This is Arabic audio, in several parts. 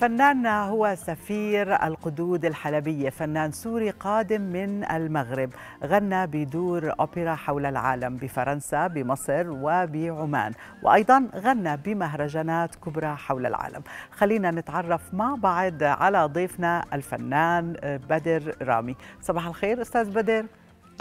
فناننا هو سفير القدود الحلبية فنان سوري قادم من المغرب غنى بدور أوبرا حول العالم بفرنسا بمصر وبعمان وأيضا غنى بمهرجانات كبرى حول العالم خلينا نتعرف مع بعض على ضيفنا الفنان بدر رامي صباح الخير أستاذ بدر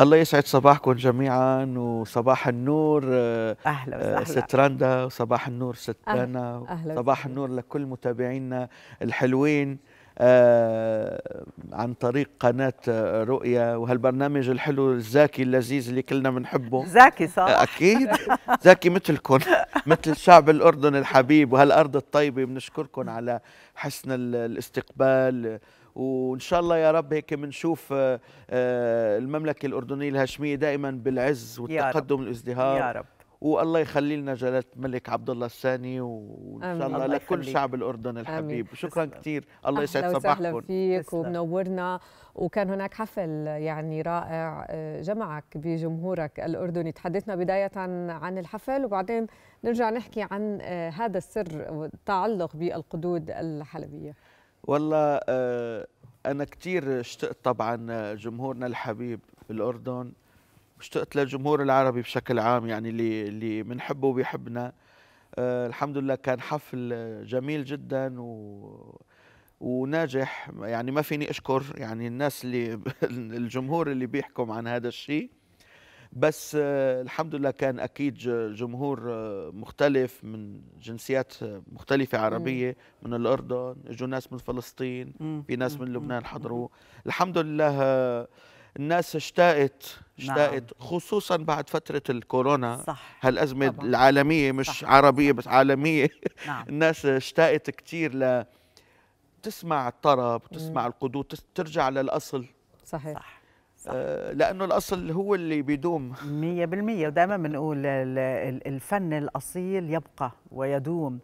الله يسعد صباحكم جميعا وصباح النور آه، اهلا آه، وسهلا ست رندا وصباح النور ست انا صباح النور لكل متابعينا الحلوين آه، عن طريق قناة رؤية وهالبرنامج الحلو الزاكي اللذيذ اللي كلنا بنحبه زاكي صح أكيد زاكي مثلكم مثل شعب الأردن الحبيب وهالأرض الطيبة بنشكركم على حسن الاستقبال وان شاء الله يا رب هيك بنشوف آه، آه، المملكه الاردنيه الهاشميه دائما بالعز والتقدم والازدهار يا رب والله يخلي لنا جلاله الملك عبد الله الثاني وان شاء الله, الله لكل شعب الاردن الحبيب آمين. شكرا كثير الله يسعد صباحكم اهلا فيك ومنورنا وكان هناك حفل يعني رائع آه، جمعك بجمهورك الاردني تحدثنا بدايه عن الحفل وبعدين نرجع نحكي عن هذا السر والتعلق بالقدود الحلبيه والله آه، أنا كثير اشتقت طبعا جمهورنا الحبيب الأردن اشتقت للجمهور العربي بشكل عام يعني اللي اللي بنحبه وبيحبنا آه، الحمد لله كان حفل جميل جدا و وناجح يعني ما فيني اشكر يعني الناس اللي الجمهور اللي بيحكم عن هذا الشيء بس آه، الحمد لله كان اكيد جمهور آه، مختلف من جنسيات آه، مختلفه عربيه من الاردن اجوا ناس من فلسطين في ناس من لبنان حضروا الحمد لله الناس اشتاقت اشتاقت نعم. خصوصا بعد فتره الكورونا صح. هالازمه طبعا. العالميه مش صح. عربيه بس نعم. عالميه نعم. الناس اشتاقت كثير ل تسمع الطرب تسمع القدود ترجع للاصل صحيح صح. آه، لانه الاصل هو اللي بيدوم 100% ودائما بنقول الفن الاصيل يبقى ويدوم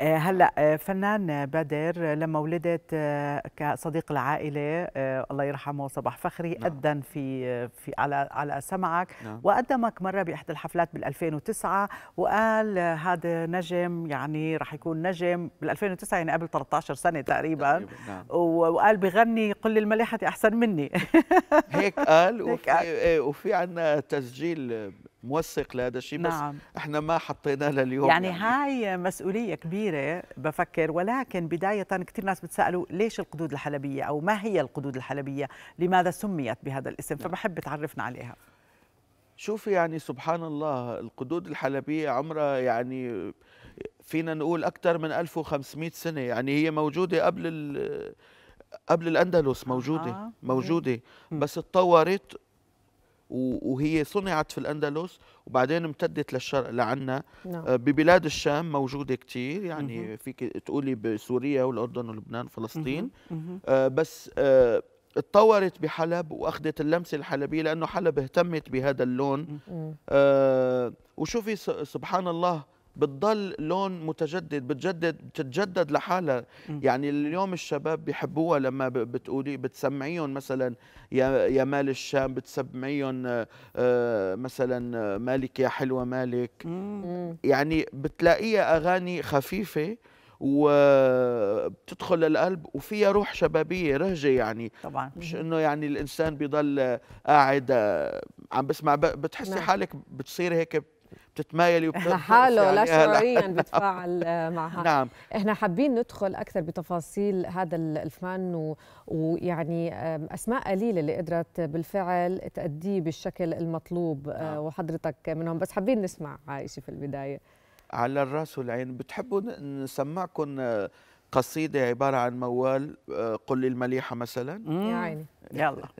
آه، هلا آه، فنان بدر لما ولدت آه، كصديق العائله الله يرحمه صباح فخري نعم. ادن في في على على سمعك نعم. وقدمك مره باحدى الحفلات بال2009 وقال هذا نجم يعني راح يكون نجم بال2009 يعني قبل 13 سنه تقريبا, تقريباً. نعم. وقال بغني قل المليحه احسن مني هيك قال وفي, إيه، وفي عندنا تسجيل موثق لهذا الشيء نعم. بس احنا ما حطيناه لليوم يعني, يعني هاي مسؤوليه كبيره بفكر ولكن بدايه كثير ناس بتسالوا ليش القدود الحلبيه او ما هي القدود الحلبيه لماذا سميت بهذا الاسم نعم. فبحب تعرفنا عليها شوفي يعني سبحان الله القدود الحلبيه عمرها يعني فينا نقول اكثر من 1500 سنه يعني هي موجوده قبل قبل الاندلس موجوده آه. موجوده بس تطورت وهي صنعت في الأندلس وبعدين امتدت للشرق لعنا نعم. آه، ببلاد الشام موجودة كثير يعني فيك تقولي بسوريا والأردن ولبنان وفلسطين آه، بس آه، اتطورت بحلب واخذت اللمسه الحلبيه لانه حلب اهتمت بهذا اللون وشوفي سبحان الله بتضل لون متجدد بتجدد بتتجدد لحالها يعني اليوم الشباب بيحبوها لما بتقولي بتسمعيهم مثلا يا يا مال الشام بتسمعيهم آه، آه، مثلا آه، مالك يا حلوه مالك يعني بتلاقيها اغاني خفيفه وبتدخل للقلب وفيها روح شبابيه رهجه يعني طبعا مش انه يعني الانسان بيضل قاعد عم بسمع بتحسي نعم. حالك بتصير هيك بتتمايلي وبترقصي لحاله يعني. لا شعوريا بتفاعل معها نعم احنا حابين ندخل اكثر بتفاصيل هذا الفن و... ويعني اسماء قليله اللي قدرت بالفعل تاديه بالشكل المطلوب آه، نعم. وحضرتك منهم بس حابين نسمع شيء في البدايه على الراس والعين بتحبوا نسمعكم آه، قصيده عباره عن موال آه، قل المليحه مثلا يا عيني يلا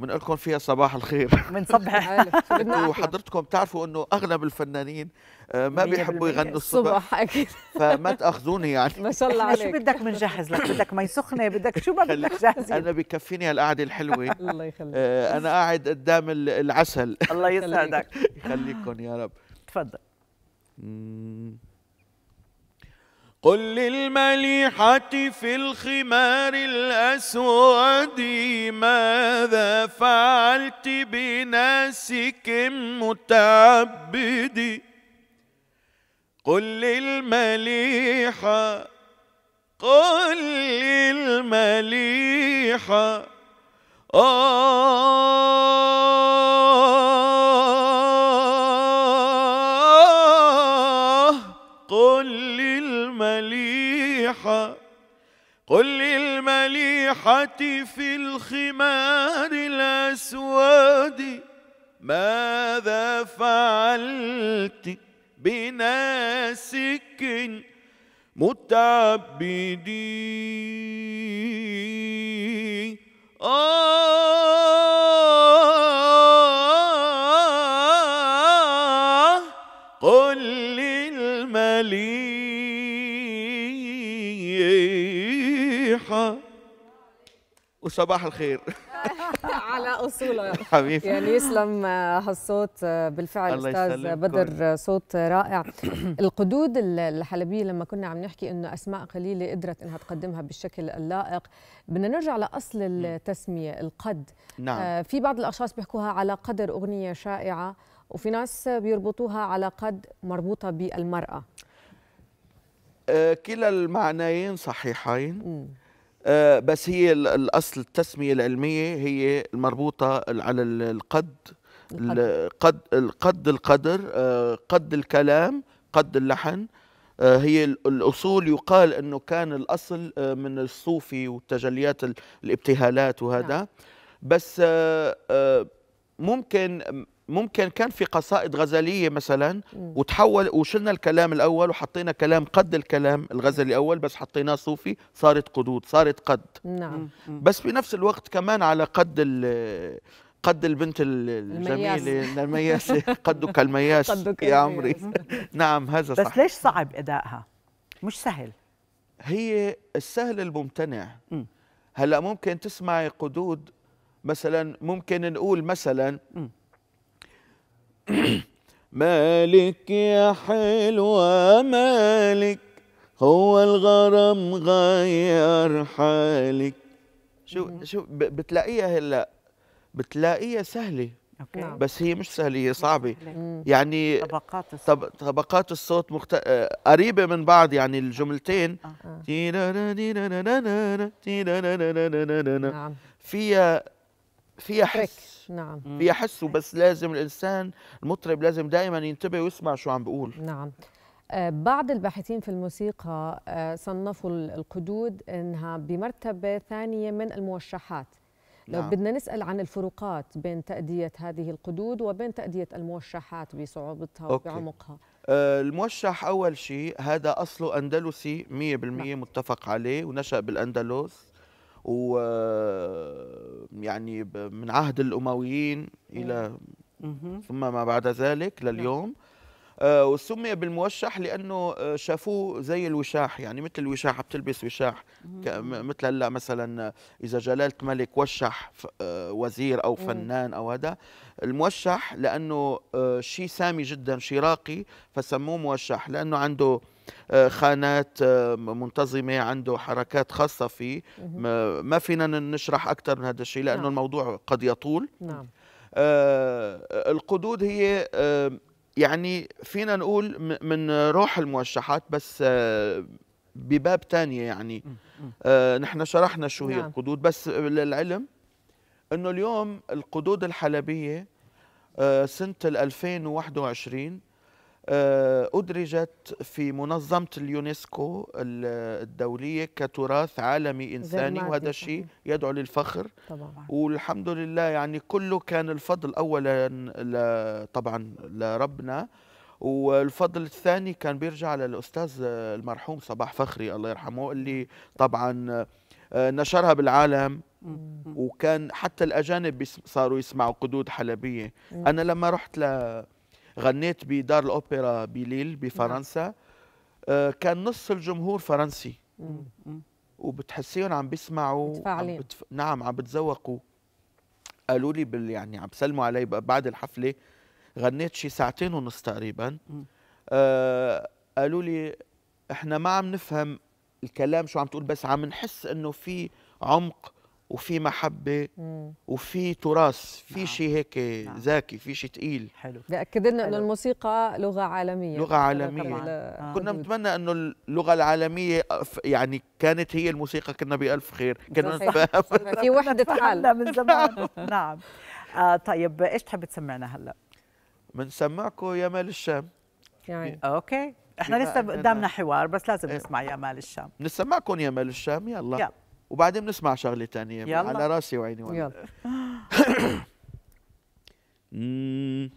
بنقول لكم فيها صباح الخير بنصبح وحضرتكم بتعرفوا انه اغلب الفنانين آه، ما بيحبوا يغنوا الصبح اكيد فما تاخذوني يعني ما شاء الله عليك شو بدك منجهز لك بدك مي سخنه بدك شو ما بدك جاهزين انا بكفيني هالقعده الحلوه الله يخليك آه، انا قاعد قدام العسل الله يسعدك يخليكم يا رب تفضل قل للمليحة في الخمار الأسود ما فعلت بناسك متعبدي قل للمليحة قل للمليحة آه الفرحه في الخمار الأسود ماذا فعلت بناسك متعبدين آه صباح الخير على اصوله حبيبي يعني يسلم هالصوت بالفعل الله استاذ بدر صوت رائع القدود الحلبيه لما كنا عم نحكي انه اسماء قليله قدرت انها تقدمها بالشكل اللائق بدنا نرجع لاصل التسميه القد نعم. آه، في بعض الاشخاص بيحكوها على قدر اغنيه شائعه وفي ناس بيربطوها على قد مربوطه بالمراه آه، كلا المعنيين صحيحين م. آه، بس هي الاصل التسميه العلميه هي المربوطه على القد القد القد القدر آه، قد الكلام قد اللحن آه، هي الاصول يقال انه كان الاصل من الصوفي وتجليات الابتهالات وهذا نعم. بس ممكن ممكن كان في قصائد غزليه مثلا وتحول وشلنا الكلام الاول وحطينا كلام قد الكلام الغزلي الاول بس حطيناه صوفي صارت قدود صارت قد نعم بس في نفس الوقت كمان على قد قد البنت الجميله المياسه قدك المياس قدك يا عمري نعم هذا صح بس ليش صعب ادائها مش سهل هي السهل الممتنع هلا ممكن تسمعي قدود مثلا ممكن نقول مثلا م. مالك يا حلوة مالك هو الغرام غير حالك شو شو بتلاقيها هلا بتلاقيها سهله أوكي. نعم. بس هي مش سهله هي صعبه يعني طبقات الصوت طبقات الصوت مخت... آه، قريبه من بعض يعني الجملتين فيها آه. فيها حس نعم فيها حس بس لازم الانسان المطرب لازم دائما ينتبه ويسمع شو عم بيقول نعم آه، بعض الباحثين في الموسيقى آه، صنفوا القدود انها بمرتبه ثانيه من الموشحات لو نعم. بدنا نسال عن الفروقات بين تاديه هذه القدود وبين تاديه الموشحات بصعوبتها أوكي. وبعمقها آه، الموشح اول شيء هذا اصله اندلسي 100% نعم. متفق عليه ونشا بالاندلس ويعني آه، من عهد الأمويين إلى ثم ما بعد ذلك لليوم آه، وسمي بالموشح لانه آه، شافوه زي الوشاح يعني مثل الوشاح بتلبس وشاح مثل هلا مثلا اذا جلاله ملك وشح آه، وزير او فنان او هذا الموشح لانه شيء سامي جدا شيء راقي فسموه موشح لانه عنده خانات منتظمة عنده حركات خاصة فيه ما فينا نشرح أكثر من هذا الشيء لأنه نعم. الموضوع قد يطول نعم. آه القدود هي يعني فينا نقول من روح الموشحات بس آه، بباب تانية يعني آه، نحن شرحنا شو هي نعم. القدود بس للعلم انه اليوم القدود الحلبيه آه، سنه 2021 آه، أدرجت في منظمة اليونسكو الدولية كتراث عالمي إنساني وهذا الشيء يدعو للفخر طبعا. والحمد لله يعني كله كان الفضل أولا ل... طبعا لربنا والفضل الثاني كان بيرجع للأستاذ المرحوم صباح فخري الله يرحمه اللي طبعا آه، نشرها بالعالم وكان حتى الأجانب صاروا يسمعوا قدود حلبية أنا لما رحت ل غنيت بدار الاوبرا بليل بفرنسا نعم. آه، كان نص الجمهور فرنسي وبتحسيهم عم بيسمعوا عم بتف... نعم عم بتذوقوا قالوا لي بال... يعني عم بسلموا علي بعد الحفله غنيت شي ساعتين ونص تقريبا آه قالوا لي احنا ما عم نفهم الكلام شو عم تقول بس عم نحس انه في عمق وفي محبه وفي تراث في نعم. شيء هيك نعم. ذكي في شيء ثقيل حلو بأكد لنا انه الموسيقى لغه عالميه لغه عالميه نعم. آه. كنا بنتمنى انه اللغه العالميه يعني كانت هي الموسيقى كنا بالف خير كنا نتفاهم في وحده حال من زمان نعم آه طيب ايش تحب تسمعنا هلا بنسمعكم يا مال الشام يعني. اوكي احنا لسه قدامنا حوار بس لازم إيه. نسمع يا مال الشام نسمعكم يا مال الشام يلا, يلا. وبعدين بنسمع شغله ثانيه يعني يلا. على راسي وعيني وانا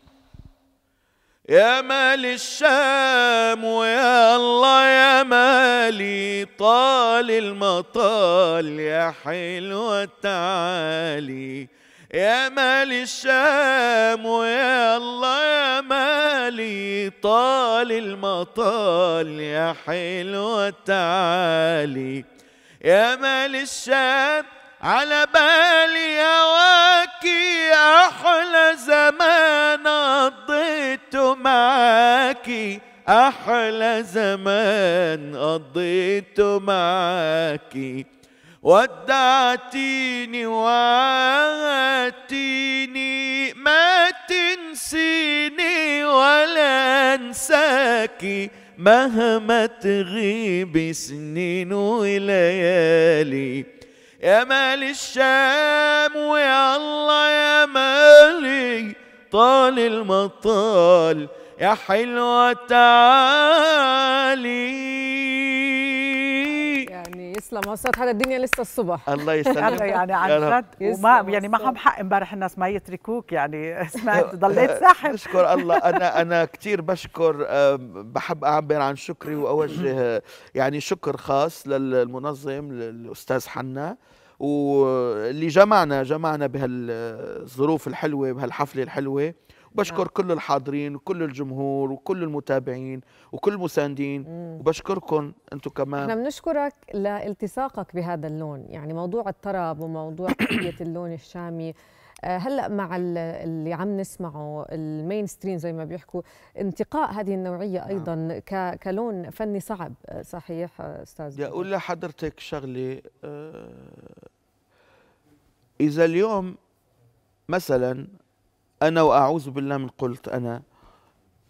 يا مال الشام ويا الله يا مالي طال المطال يا حلوة تعالي يا مال الشام ويا الله يا مالي طال المطال يا حلوة تعالي يا مال الشام على بالي هواكي أحلى زمان قضيته معاكي أحلى زمان قضيته معاكي ودعتيني وعاتيني ما تنسيني ولا أنساكي مهما تغيب سنين وليالي يا مال الشام ويا الله يا مالي طال المطال يا حلوة تعالي تسلم هسه حدا الدنيا لسه الصبح الله يسلمك يعني عن جد وما يعني ما هم حق امبارح الناس ما يتركوك يعني سمعت ضليت ساحب بشكر الله انا انا كثير بشكر آه، بحب اعبر عن شكري واوجه آه، يعني شكر خاص للمنظم للاستاذ حنا واللي جمعنا جمعنا بهالظروف آه، الحلوه بهالحفله الحلوه بشكر نعم. كل الحاضرين وكل الجمهور وكل المتابعين وكل المساندين وبشكركم انتم كمان احنا بنشكرك لالتصاقك بهذا اللون يعني موضوع الطرب وموضوع قضيه اللون الشامي آه، هلا مع اللي عم نسمعه المين ستريم زي ما بيحكوا انتقاء هذه النوعيه نعم. ايضا كلون فني صعب آه، صحيح استاذ بدي اقول لحضرتك شغله آه، اذا اليوم مثلا أنا وأعوذ بالله من قلت أنا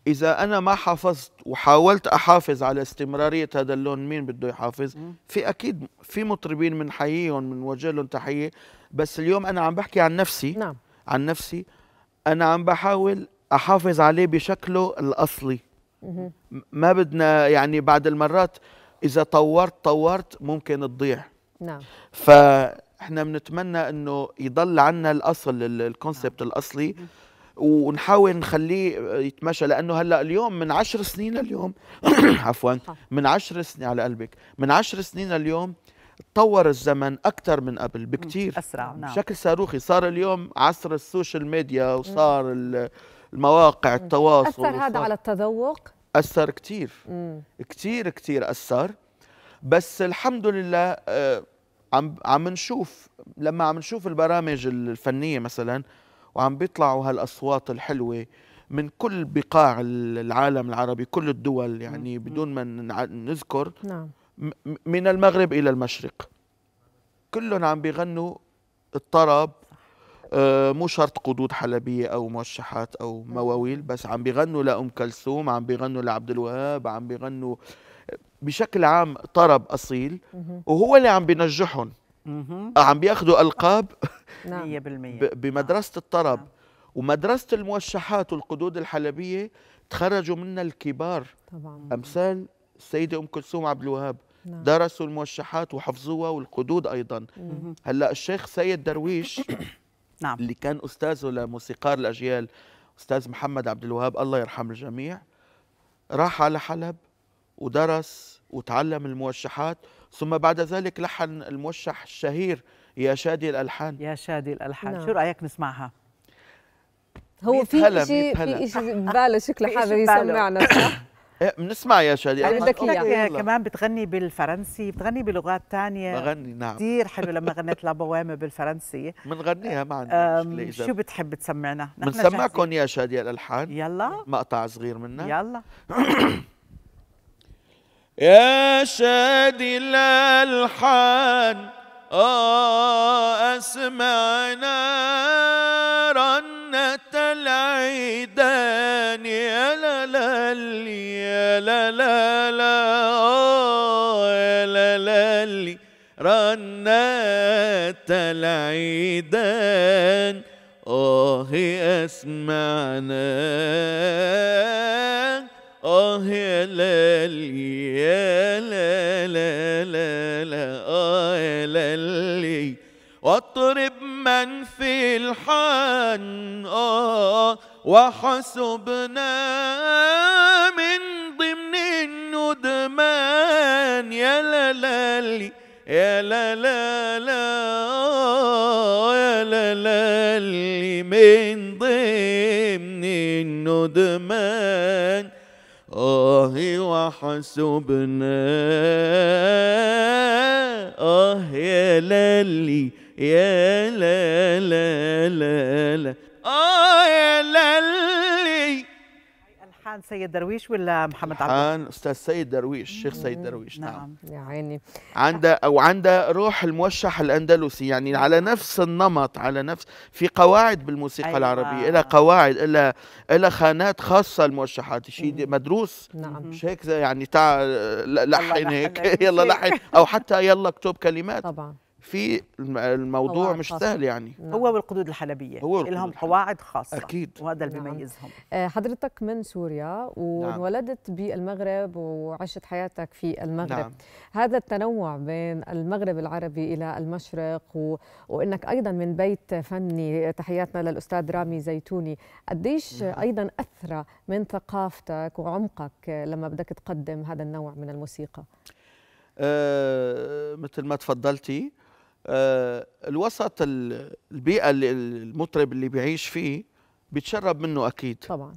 إذا أنا ما حافظت وحاولت أحافظ على استمرارية هذا اللون مين بده يحافظ؟ في أكيد في مطربين من حييهم من وجلهم تحية بس اليوم أنا عم بحكي عن نفسي نعم عن نفسي أنا عم بحاول أحافظ عليه بشكله الأصلي ما بدنا يعني بعد المرات إذا طورت طورت ممكن تضيع نعم فإحنا بنتمنى إنه يضل عنا الأصل الكونسبت نعم. الأصلي ونحاول نخليه يتمشى لانه هلا اليوم من عشر سنين اليوم عفوا من عشر سنين على قلبك من عشر سنين اليوم تطور الزمن اكثر من قبل بكثير اسرع نعم بشكل صاروخي صار اليوم عصر السوشيال ميديا وصار المواقع التواصل اثر هذا على التذوق اثر كثير كثير كثير اثر بس الحمد لله آه، عم عم نشوف لما عم نشوف البرامج الفنيه مثلا وعم بيطلعوا هالاصوات الحلوه من كل بقاع العالم العربي كل الدول يعني بدون ما نذكر نعم. من المغرب الى المشرق كلهم عم بيغنوا الطرب آه مو شرط قدود حلبيه او موشحات او مواويل بس عم بيغنوا لام كلثوم عم بيغنوا لعبد الوهاب عم بيغنوا بشكل عام طرب اصيل وهو اللي عم بينجحهم آه، عم بياخذوا القاب 100% نعم. بمدرسه نعم. الطرب نعم. ومدرسه الموشحات والقدود الحلبيه تخرجوا منها الكبار طبعا امثال السيده ام كلثوم عبد الوهاب نعم. درسوا الموشحات وحفظوها والقدود ايضا هلا الشيخ سيد درويش نعم اللي كان استاذه لموسيقار الاجيال استاذ محمد عبد الوهاب الله يرحم الجميع راح على حلب ودرس وتعلم الموشحات ثم بعد ذلك لحن الموشح الشهير يا شادي الألحان يا شادي الألحان نعم. شو رأيك نسمعها؟ هو في شيء في شيء بباله شكله حابب يسمعنا صح؟ إيه، بنسمع يا شادي انا بدك اياها كمان بتغني بالفرنسي بتغني بلغات تانية بغني نعم كثير حلو لما غنيت لابوامه بالفرنسي بنغنيها ما عندي شو بتحب تسمعنا؟ بنسمعكم يا شادي الالحان يلا مقطع صغير منها يلا يا شادي الالحان آه أسمعنا رنة العيدان يا لا لا يا لا لا لا آه يا لا لا رنة العيدان آه أسمعنا آه يا لالي يا لا لا لا لا آه يا لالي واطرب من في الحان آه وحسبنا من ضمن الندمان يا لالي يا لا لا لا آه، يا لا من ضمن الندمان آه وحسبنا آه يا للي يا لا لا لا, لا سيد درويش ولا محمد عبد حان استاذ سيد درويش الشيخ سيد درويش نعم نعم. يا عيني عنده او عنده روح الموشح الاندلسي يعني على نفس النمط على نفس في قواعد بالموسيقى أيوة. العربيه لها قواعد لها لها خانات خاصه الموشحات شيء مدروس نعم مش يعني هيك يعني تاع لحن هيك يلا لحن او حتى يلا اكتب كلمات طبعا في الموضوع مش خاصة. سهل يعني نعم. هو والقدود الحلبيه هو لهم قواعد خاصه اكيد وهذا اللي نعم. بيميزهم نعم. حضرتك من سوريا نعم. وانولدت نعم. بالمغرب وعشت حياتك في المغرب نعم. هذا التنوع بين المغرب العربي الى المشرق و... وانك ايضا من بيت فني تحياتنا للاستاذ رامي زيتوني قديش نعم. ايضا اثرى من ثقافتك وعمقك لما بدك تقدم هذا النوع من الموسيقى أه مثل ما تفضلتي آه، الوسط البيئه اللي المطرب اللي بيعيش فيه بيتشرب منه اكيد طبعا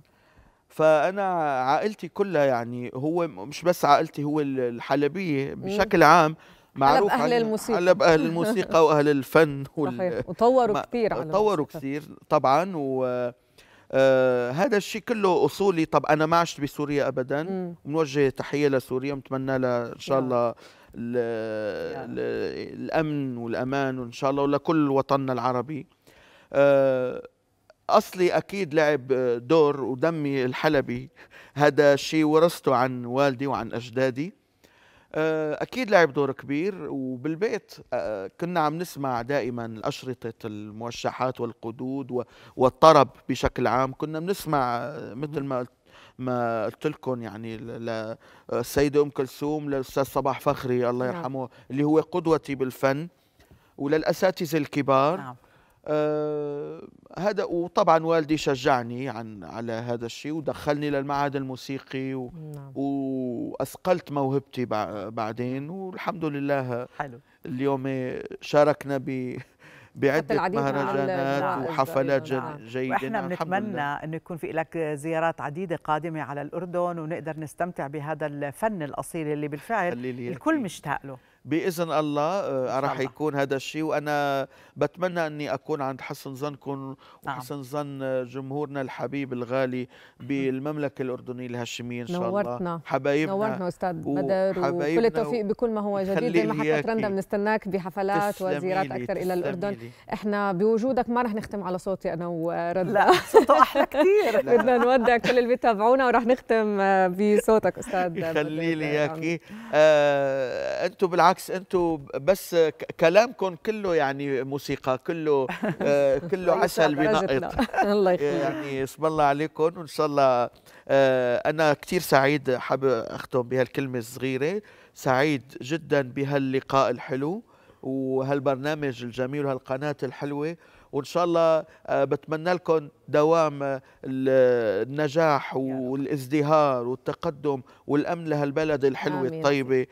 فانا عائلتي كلها يعني هو مش بس عائلتي هو الحلبيه بشكل عام معروف اهل الموسيقى علب اهل الموسيقى واهل الفن وال... صحيح وطوروا كثير على طوروا كثير طبعا و آه هذا الشيء كله اصولي طب انا ما عشت بسوريا ابدا بنوجه تحيه لسوريا بنتمنى لها ان شاء الله الأمن والأمان وإن شاء الله ولكل وطننا العربي آه، أصلي أكيد لعب دور ودمي الحلبي هذا شيء ورثته عن والدي وعن أجدادي آه، أكيد لعب دور كبير وبالبيت آه، كنا عم نسمع دائما أشرطة الموشحات والقدود والطرب بشكل عام كنا بنسمع مثل ما قلت ما قلت لكم يعني للسيده ام كلثوم للاستاذ صباح فخري الله نعم. يرحمه نعم. اللي هو قدوتي بالفن وللاساتذه الكبار نعم. آه هذا وطبعا والدي شجعني عن على هذا الشيء ودخلني للمعهد الموسيقي و نعم. واثقلت موهبتي بعدين والحمد لله حلو اليوم شاركنا ب بعده مهرجانات نعم، وحفلات نعم. جيده نعم. واحنا بنتمنى انه يكون في لك زيارات عديده قادمه على الاردن ونقدر نستمتع بهذا الفن الاصيل اللي بالفعل الكل مشتاق له باذن الله آه، راح يكون هذا الشيء وانا بتمنى اني اكون عند حسن ظنكم نعم. وحسن ظن جمهورنا الحبيب الغالي بالمملكه الاردنيه الهاشميه ان شاء نورتنا. الله حبايبنا نورتنا استاذ بدر وكل التوفيق بكل ما هو جديد ما حكت رندا بنستناك بحفلات وزيارات اكثر الى الاردن احنا بوجودك ما رح نختم على صوتي انا ورندا لا صوته احلى كثير بدنا نودع كل اللي بيتابعونا وراح نختم آه، بصوتك استاذ يخلي لي اياكي نعم. آه انتم بالعكس بالعكس انتم بس كلامكم كله يعني موسيقى كله آه، كله عسل بنقط الله يخليك يعني اسم الله عليكم وان شاء الله آه، انا كثير سعيد حاب اختم بهالكلمه الصغيره سعيد جدا بهاللقاء الحلو وهالبرنامج الجميل وهالقناه الحلوه وان شاء الله آه، بتمنى لكم دوام النجاح والازدهار والتقدم والامن لهالبلد الحلوه الطيبه